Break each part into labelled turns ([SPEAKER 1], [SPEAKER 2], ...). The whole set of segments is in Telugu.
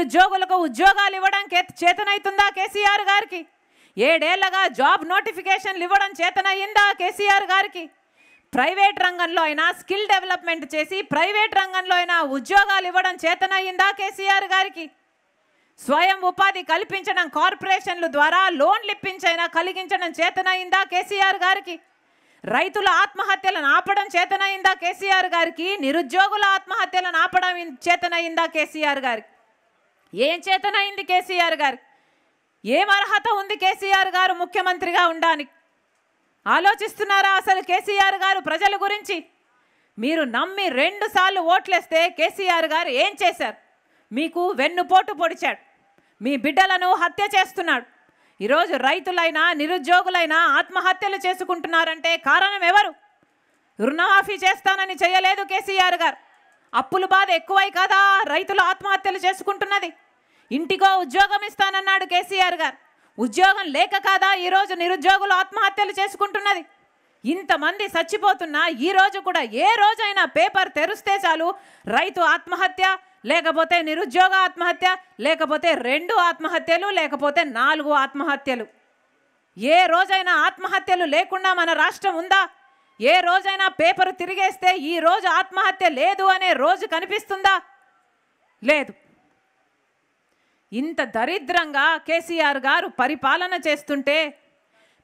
[SPEAKER 1] నిరుద్యోగులకు ఉద్యోగాలు ఇవ్వడం చేతనైతుందా కేసీఆర్ గారికి ఏడేళ్లగా జాబ్ నోటిఫికేషన్లు ఇవ్వడం చేతనయ్యిందా కేసీఆర్ గారికి ప్రైవేట్ రంగంలో అయినా స్కిల్ డెవలప్మెంట్ చేసి ప్రైవేట్ రంగంలో అయినా ఉద్యోగాలు ఇవ్వడం చేతనయ్యిందా కేసీఆర్ గారికి స్వయం ఉపాధి కల్పించడం కార్పొరేషన్లు ద్వారా లోన్లు ఇప్పించైనా కలిగించడం చేతనయ్యిందా కేసీఆర్ గారికి రైతుల ఆత్మహత్యలను ఆపడం చేతనయ్యిందా కేసీఆర్ గారికి నిరుద్యోగుల ఆత్మహత్యలను ఆపడం చేతనయ్యిందా కేసీఆర్ గారికి ఏం చేతనైంది కేసీఆర్ గారు ఏం అర్హత ఉంది కేసీఆర్ గారు ముఖ్యమంత్రిగా ఉండడానికి ఆలోచిస్తున్నారా అసలు కేసీఆర్ గారు ప్రజల గురించి మీరు నమ్మి రెండుసార్లు ఓట్లేస్తే కేసీఆర్ గారు ఏం చేశారు మీకు వెన్నుపోటు పొడిచాడు మీ బిడ్డలను హత్య చేస్తున్నాడు ఈరోజు రైతులైనా నిరుద్యోగులైనా ఆత్మహత్యలు చేసుకుంటున్నారంటే కారణం ఎవరు రుణమాఫీ చేస్తానని చేయలేదు కేసీఆర్ గారు అప్పుల బాధ ఎక్కువై కదా రైతులు ఆత్మహత్యలు చేసుకుంటున్నది ఇంటికో ఉద్యోగం ఇస్తానన్నాడు కేసీఆర్ గారు ఉద్యోగం లేక కాదా ఈరోజు నిరుద్యోగులు ఆత్మహత్యలు చేసుకుంటున్నది ఇంతమంది చచ్చిపోతున్నా ఈరోజు కూడా ఏ రోజైనా పేపర్ తెరిస్తే చాలు రైతు ఆత్మహత్య లేకపోతే నిరుద్యోగ ఆత్మహత్య లేకపోతే రెండు ఆత్మహత్యలు లేకపోతే నాలుగు ఆత్మహత్యలు ఏ రోజైనా ఆత్మహత్యలు లేకుండా మన రాష్ట్రం ఉందా ఏ రోజైనా పేపర్ తిరిగేస్తే ఈ రోజు ఆత్మహత్య లేదు అనే రోజు కనిపిస్తుందా లేదు ఇంత దరిద్రంగా కేసీఆర్ గారు పరిపాలన చేస్తుంటే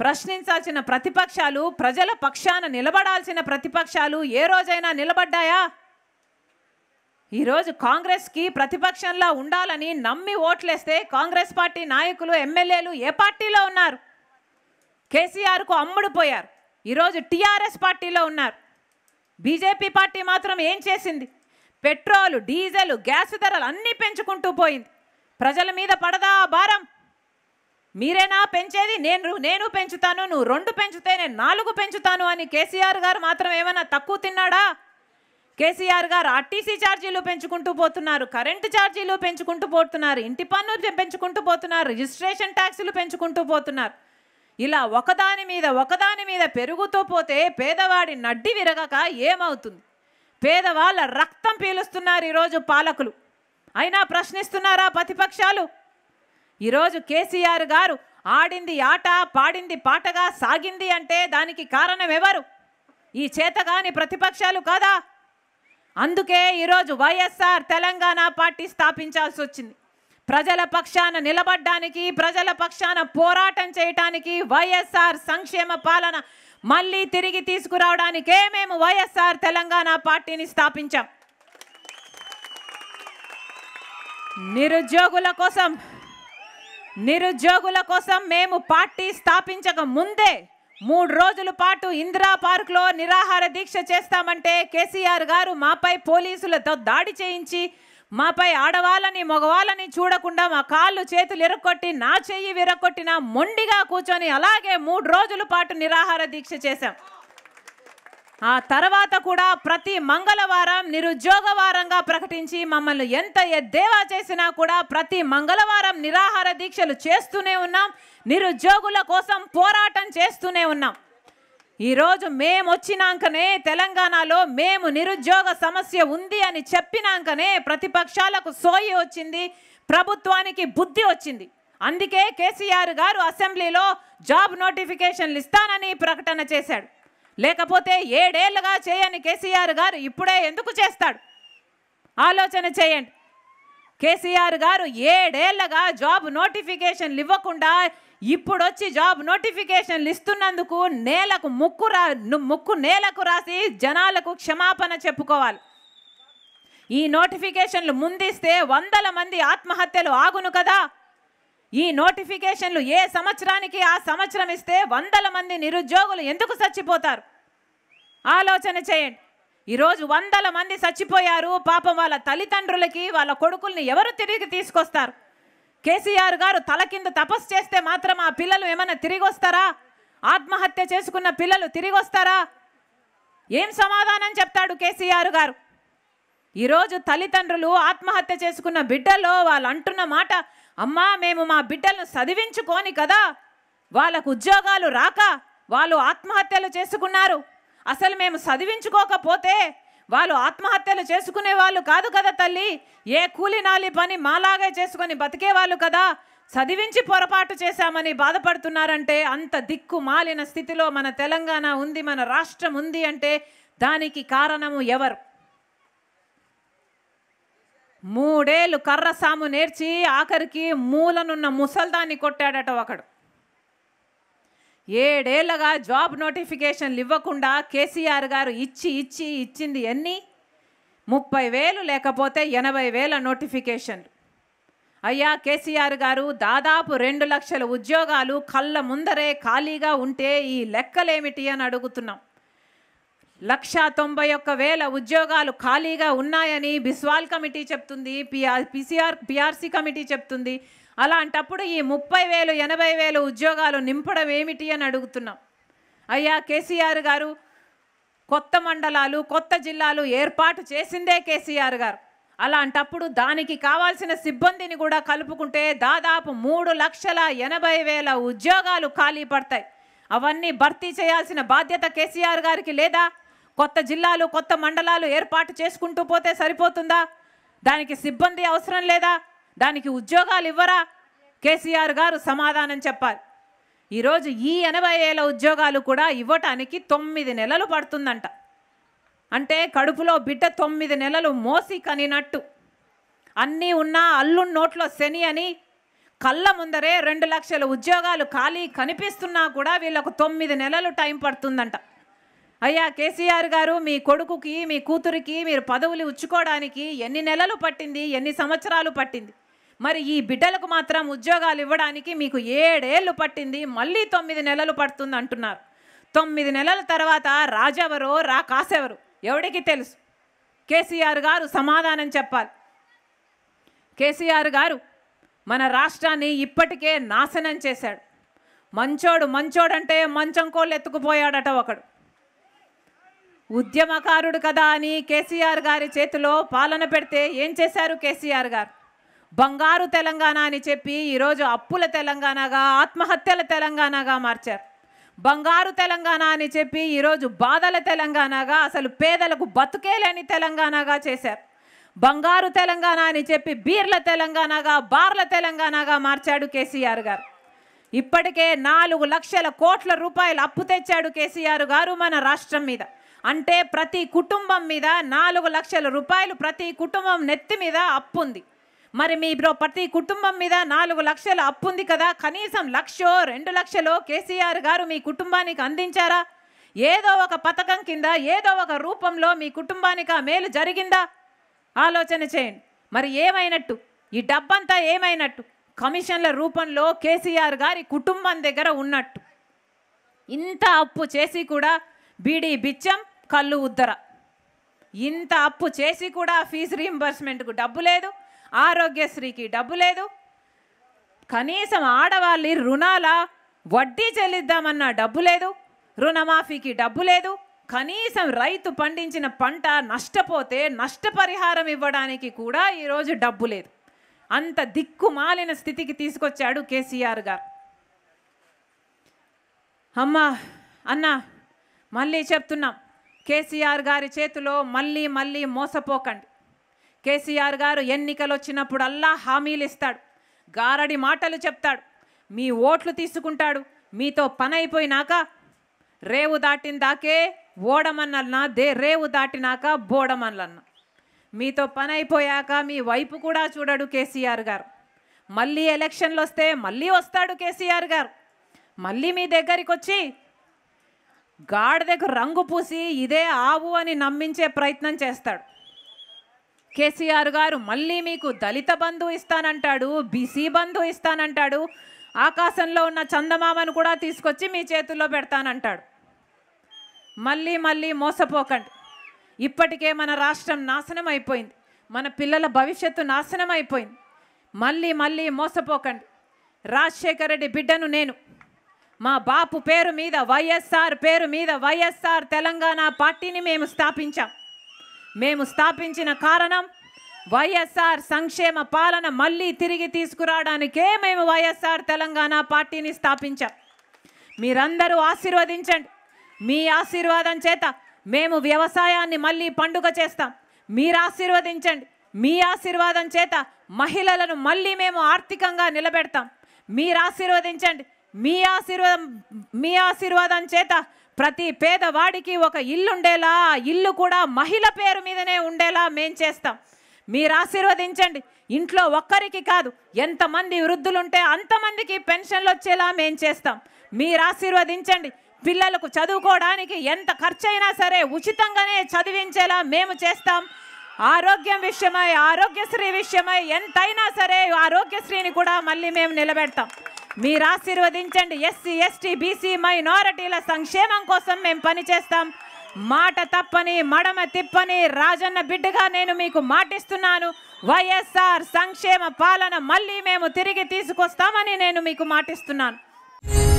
[SPEAKER 1] ప్రశ్నించాల్సిన ప్రతిపక్షాలు ప్రజల పక్షాన నిలబడాల్సిన ప్రతిపక్షాలు ఏ రోజైనా నిలబడ్డాయా ఈరోజు కాంగ్రెస్కి ప్రతిపక్షంలా ఉండాలని నమ్మి ఓట్లేస్తే కాంగ్రెస్ పార్టీ నాయకులు ఎమ్మెల్యేలు ఏ పార్టీలో ఉన్నారు కేసీఆర్కు అమ్ముడుపోయారు ఈరోజు టీఆర్ఎస్ పార్టీలో ఉన్నారు బీజేపీ పార్టీ మాత్రం ఏం చేసింది పెట్రోలు డీజిల్ గ్యాస్ ధరలు అన్నీ పెంచుకుంటూ పోయింది ప్రజల మీద పడదా భారం మీరేనా పెంచేది నేను నేను పెంచుతాను నువ్వు రెండు పెంచితే నేను నాలుగు పెంచుతాను అని కేసీఆర్ గారు మాత్రం ఏమైనా తక్కువ తిన్నాడా కేసీఆర్ గారు ఆర్టీసీ ఛార్జీలు పెంచుకుంటూ పోతున్నారు కరెంటు ఛార్జీలు పెంచుకుంటూ పోతున్నారు ఇంటి పన్ను పెంచుకుంటూ పోతున్నారు రిజిస్ట్రేషన్ ట్యాక్సులు పెంచుకుంటూ పోతున్నారు ఇలా ఒకదాని మీద ఒకదాని మీద పెరుగుతూ పోతే పేదవాడి నడ్డి విరగక ఏమవుతుంది పేదవాళ్ళ రక్తం పీలుస్తున్నారు ఈరోజు పాలకులు అయినా ప్రశ్నిస్తున్నారా ప్రతిపక్షాలు ఈరోజు కేసీఆర్ గారు ఆడింది ఆట పాడింది పాటగా సాగింది అంటే దానికి కారణం ఎవరు ఈ చేతగాని ప్రతిపక్షాలు కాదా అందుకే ఈరోజు వైఎస్ఆర్ తెలంగాణ పార్టీ స్థాపించాల్సి వచ్చింది ప్రజల పక్షాన నిలబడ్డానికి ప్రజల పక్షాన పోరాటం చేయటానికి వైఎస్ఆర్ సంక్షేమ పాలన మళ్ళీ తిరిగి తీసుకురావడానికే మేము వైఎస్ఆర్ తెలంగాణ పార్టీని స్థాపించాం నిరుద్యోగుల కోసం నిరుద్యోగుల కోసం మేము పార్టీ స్థాపించక ముందే మూడు రోజుల పాటు ఇందిరా పార్క్లో నిరాహార దీక్ష చేస్తామంటే కేసీఆర్ గారు మాపై పోలీసులతో దాడి చేయించి మాపై ఆడవాళ్ళని మగవాళ్ళని చూడకుండా మా కాళ్ళు చేతులు ఇరక్కొట్టి నా చెయ్యి విరక్కొట్టిన మొండిగా కూర్చొని అలాగే మూడు రోజుల పాటు నిరాహార దీక్ష చేశాం ఆ తర్వాత కూడా ప్రతి మంగళవారం నిరుద్యోగ వారంగా ప్రకటించి మమ్మల్ని ఎంత ఎద్దేవా చేసినా కూడా ప్రతి మంగళవారం నిరాహార దీక్షలు చేస్తూనే ఉన్నాం నిరుద్యోగుల కోసం పోరాటం చేస్తూనే ఉన్నాం ఈరోజు మేము వచ్చినాకనే తెలంగాణలో మేము నిరుద్యోగ సమస్య ఉంది అని చెప్పినాకనే ప్రతిపక్షాలకు సోయి వచ్చింది ప్రభుత్వానికి బుద్ధి వచ్చింది అందుకే కేసీఆర్ గారు అసెంబ్లీలో జాబ్ నోటిఫికేషన్లు ఇస్తానని ప్రకటన చేశాడు లేకపోతే ఏడేళ్లుగా చేయని కేసీఆర్ గారు ఇప్పుడే ఎందుకు చేస్తాడు ఆలోచన చేయండి కేసీఆర్ గారు ఏడేళ్ళగా జాబ్ నోటిఫికేషన్లు ఇవ్వకుండా ఇప్పుడు వచ్చి జాబ్ నోటిఫికేషన్లు ఇస్తున్నందుకు నేలకు ముక్కు రా ముక్కు నేలకు రాసి జనాలకు క్షమాపణ చెప్పుకోవాలి ఈ నోటిఫికేషన్లు ముందిస్తే వందల మంది ఆత్మహత్యలు ఆగును కదా ఈ నోటిఫికేషన్లు ఏ సంవత్సరానికి ఆ సంవత్సరం ఇస్తే వందల మంది నిరుద్యోగులు ఎందుకు చచ్చిపోతారు ఆలోచన చేయండి ఈరోజు వందల మంది చచ్చిపోయారు పాపం వాళ్ళ తల్లిదండ్రులకి వాళ్ళ కొడుకుల్ని ఎవరు తిరిగి తీసుకొస్తారు కేసీఆర్ గారు తల కింద తపస్సు చేస్తే మాత్రం ఆ పిల్లలు ఏమైనా తిరిగి వస్తారా ఆత్మహత్య చేసుకున్న పిల్లలు తిరిగి వస్తారా ఏం సమాధానం చెప్తాడు కేసీఆర్ గారు ఈరోజు తల్లిదండ్రులు ఆత్మహత్య చేసుకున్న బిడ్డలో వాళ్ళు అంటున్న మాట అమ్మా మేము మా బిడ్డలను చదివించుకోని కదా వాళ్ళకు ఉద్యోగాలు రాక వాళ్ళు ఆత్మహత్యలు చేసుకున్నారు అసలు మేము చదివించుకోకపోతే వాళ్ళు ఆత్మహత్యలు చేసుకునే వాళ్ళు కాదు కదా తల్లి ఏ కూలినాలి పని మాలాగే చేసుకొని బతికేవాళ్ళు కదా చదివించి పొరపాటు చేశామని బాధపడుతున్నారంటే అంత దిక్కు మాలిన స్థితిలో మన తెలంగాణ ఉంది మన రాష్ట్రం ఉంది అంటే దానికి కారణము ఎవరు మూడేళ్ళు కర్ర సాము నేర్చి ఆఖరికి మూలనున్న ముసల్దాన్ని కొట్టాడట ఒకడు ఏడేళ్లగా జాబ్ నోటిఫికేషన్లు ఇవ్వకుండా కేసీఆర్ గారు ఇచ్చి ఇచ్చి ఇచ్చింది ఎన్ని ముప్పై వేలు లేకపోతే ఎనభై వేల నోటిఫికేషన్లు అయ్యా కేసీఆర్ గారు దాదాపు రెండు లక్షల ఉద్యోగాలు కళ్ళ ముందరే ఖాళీగా ఉంటే ఈ లెక్కలేమిటి అని అడుగుతున్నాం లక్ష తొంభై ఒక్క వేల ఉద్యోగాలు ఖాళీగా ఉన్నాయని బిస్వాల్ కమిటీ చెప్తుంది పిఆర్ పిసిఆర్ పిఆర్సి కమిటీ చెప్తుంది అలాంటప్పుడు ఈ ముప్పై వేలు ఎనభై వేలు ఉద్యోగాలు నింపడం ఏమిటి అని అడుగుతున్నాం అయ్యా కేసీఆర్ గారు కొత్త మండలాలు కొత్త జిల్లాలు ఏర్పాటు చేసిందే కేసీఆర్ గారు అలాంటప్పుడు దానికి కావాల్సిన సిబ్బందిని కూడా కలుపుకుంటే దాదాపు మూడు లక్షల ఎనభై వేల ఉద్యోగాలు ఖాళీ పడతాయి అవన్నీ భర్తీ చేయాల్సిన బాధ్యత కేసీఆర్ గారికి లేదా కొత్త జిల్లాలు కొత్త మండలాలు ఏర్పాటు చేసుకుంటూ పోతే సరిపోతుందా దానికి సిబ్బంది అవసరం లేదా దానికి ఉద్యోగాలు ఇవ్వరా కేసీఆర్ గారు సమాధానం చెప్పాలి ఈరోజు ఈ ఎనభై వేల ఉద్యోగాలు కూడా ఇవ్వటానికి తొమ్మిది నెలలు పడుతుందంట అంటే కడుపులో బిడ్డ తొమ్మిది నెలలు మోసి కనినట్టు అన్నీ ఉన్నా అల్లు నోట్లో శని అని కళ్ళ ముందరే రెండు లక్షల ఉద్యోగాలు ఖాళీ కనిపిస్తున్నా కూడా వీళ్ళకు తొమ్మిది నెలలు టైం పడుతుందంట అయ్యా కేసీఆర్ గారు మీ కొడుకుకి మీ కూతురికి మీరు పదవులు ఉచ్చుకోవడానికి ఎన్ని నెలలు పట్టింది ఎన్ని సంవత్సరాలు పట్టింది మరి ఈ బిడ్డలకు మాత్రం ఉద్యోగాలు ఇవ్వడానికి మీకు ఏడేళ్ళు పట్టింది మళ్ళీ తొమ్మిది నెలలు పడుతుంది అంటున్నారు తొమ్మిది నెలల తర్వాత రాజెవరో రా కాసెవరు ఎవడికి తెలుసు కేసీఆర్ గారు సమాధానం చెప్పాలి కేసీఆర్ గారు మన రాష్ట్రాన్ని ఇప్పటికే నాశనం చేశాడు మంచోడు మంచోడంటే మంచం కోళ్ళు ఎత్తుకుపోయాడట ఒకడు ఉద్యమకారుడు కదా అని కేసీఆర్ గారి చేతిలో పాలన పెడితే ఏం చేశారు కేసీఆర్ గారు బంగారు తెలంగాణ అని చెప్పి ఈరోజు అప్పుల తెలంగాణగా ఆత్మహత్యల తెలంగాణగా మార్చారు బంగారు తెలంగాణ అని చెప్పి ఈరోజు బాధల తెలంగాణగా అసలు పేదలకు బతుకేలేని తెలంగాణగా చేశారు బంగారు తెలంగాణ అని చెప్పి బీర్ల తెలంగాణగా బార్ల తెలంగాణగా మార్చాడు కేసీఆర్ గారు ఇప్పటికే నాలుగు లక్షల కోట్ల రూపాయలు అప్పు తెచ్చాడు కేసీఆర్ గారు మన రాష్ట్రం మీద అంటే ప్రతి కుటుంబం మీద నాలుగు లక్షల రూపాయలు ప్రతి కుటుంబం నెత్తి మీద అప్పు ఉంది మరి మీ ప్రతి కుటుంబం మీద నాలుగు లక్షలు అప్పు ఉంది కదా కనీసం లక్షో రెండు లక్షలో కేసీఆర్ గారు మీ కుటుంబానికి అందించారా ఏదో ఒక పథకం కింద ఏదో ఒక రూపంలో మీ కుటుంబానికి ఆ మేలు జరిగిందా ఆలోచన చేయండి మరి ఏమైనట్టు ఈ డబ్బంతా ఏమైనట్టు కమిషన్ల రూపంలో కేసీఆర్ గారి కుటుంబం దగ్గర ఉన్నట్టు ఇంత అప్పు చేసి కూడా బీడీ బిచ్చం కళ్ళు ఉద్దర ఇంత అప్పు చేసి కూడా ఫీజు రీఎంబర్స్మెంట్కు డబ్బు లేదు ఆరోగ్యశ్రీకి డబ్బు లేదు కనీసం ఆడవాళ్ళి రుణాల వడ్డీ చెల్లిద్దామన్న డబ్బు లేదు రుణమాఫీకి డబ్బు లేదు కనీసం రైతు పండించిన పంట నష్టపోతే నష్టపరిహారం ఇవ్వడానికి కూడా ఈరోజు డబ్బు లేదు అంత దిక్కుమాలిన స్థితికి తీసుకొచ్చాడు కేసీఆర్ గారు అమ్మా అన్న మళ్ళీ చెప్తున్నాం కేసీఆర్ గారి చేతిలో మళ్ళీ మళ్ళీ మోసపోకండి కేసీఆర్ గారు ఎన్నికలు వచ్చినప్పుడల్లా హామీలు ఇస్తాడు గారడి మాటలు చెప్తాడు మీ ఓట్లు తీసుకుంటాడు మీతో పని అయిపోయినాక రేవు దాటిన దాకే ఓడమన్న దే రేవు దాటినాక బోడమన్నలన్నా మీతో పని అయిపోయాక మీ వైపు కూడా చూడడు కేసీఆర్ గారు మళ్ళీ ఎలక్షన్లు వస్తే మళ్ళీ వస్తాడు కేసీఆర్ గారు మళ్ళీ మీ దగ్గరికి వచ్చి గాడిదకు రంగు పూసి ఇదే ఆవు అని నమ్మించే ప్రయత్నం చేస్తాడు కేసీఆర్ గారు మళ్ళీ మీకు దళిత బంధు ఇస్తానంటాడు బీసీ బంధు ఇస్తానంటాడు ఆకాశంలో ఉన్న చందమామను కూడా తీసుకొచ్చి మీ చేతుల్లో పెడతానంటాడు మళ్ళీ మళ్ళీ మోసపోకండి ఇప్పటికే మన రాష్ట్రం నాశనం అయిపోయింది మన పిల్లల భవిష్యత్తు నాశనం అయిపోయింది మళ్ళీ మళ్ళీ మోసపోకండి రాజశేఖర రెడ్డి బిడ్డను నేను మా బాపు పేరు మీద వైఎస్ఆర్ పేరు మీద వైఎస్ఆర్ తెలంగాణ పార్టీని మేము స్థాపించాం మేము స్థాపించిన కారణం వైఎస్ఆర్ సంక్షేమ పాలన మళ్ళీ తిరిగి తీసుకురావడానికే మేము వైఎస్ఆర్ తెలంగాణ పార్టీని స్థాపించాం మీరందరూ ఆశీర్వదించండి మీ ఆశీర్వాదం చేత మేము వ్యవసాయాన్ని మళ్ళీ పండుగ చేస్తాం మీరు ఆశీర్వదించండి మీ ఆశీర్వాదం చేత మహిళలను మళ్ళీ మేము ఆర్థికంగా నిలబెడతాం మీరు ఆశీర్వదించండి మీ ఆశీర్వాదం మీ ఆశీర్వాదం చేత ప్రతి పేదవాడికి ఒక ఇల్లు ఉండేలా ఇల్లు కూడా మహిళ పేరు మీదనే ఉండేలా మేం చేస్తాం మీరు ఆశీర్వదించండి ఇంట్లో ఒక్కరికి కాదు ఎంతమంది వృద్ధులుంటే అంతమందికి పెన్షన్లు వచ్చేలా మేం చేస్తాం మీరు ఆశీర్వదించండి పిల్లలకు చదువుకోవడానికి ఎంత ఖర్చైనా సరే ఉచితంగానే చదివించేలా మేము చేస్తాం ఆరోగ్యం విషయమై ఆరోగ్యశ్రీ విషయమై ఎంతైనా సరే ఆరోగ్యశ్రీని కూడా మళ్ళీ మేము నిలబెడతాం మీరు ఆశీర్వదించండి ఎస్సీ ఎస్టీ బీసీ మైనారిటీల సంక్షేమం కోసం మేము పనిచేస్తాం మాట తప్పని మడమ తిప్పని రాజన్న బిడ్డగా నేను మీకు మాటిస్తున్నాను వైఎస్ఆర్ సంక్షేమ పాలన మళ్ళీ మేము తిరిగి తీసుకొస్తామని నేను మీకు మాటిస్తున్నాను